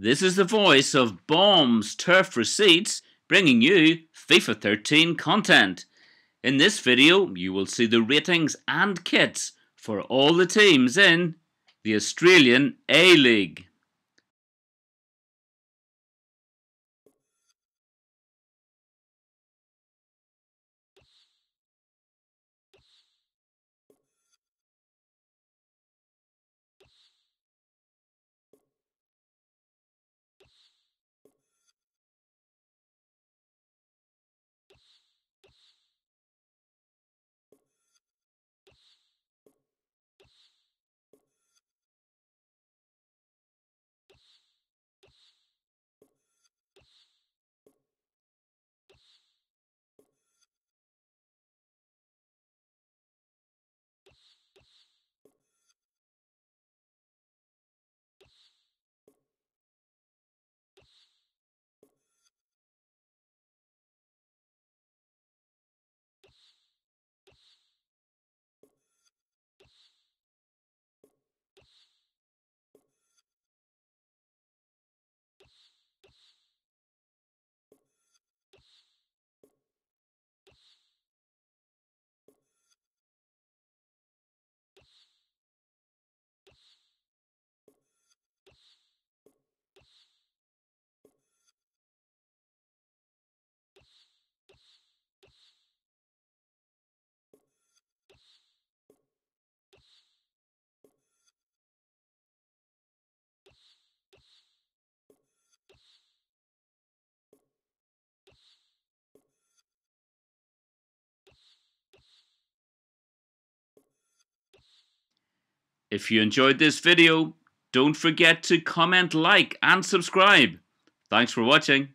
This is the voice of Bombs Turf Receipts bringing you FIFA 13 content. In this video, you will see the ratings and kits for all the teams in the Australian A-League. If you enjoyed this video, don't forget to comment, like, and subscribe. Thanks for watching.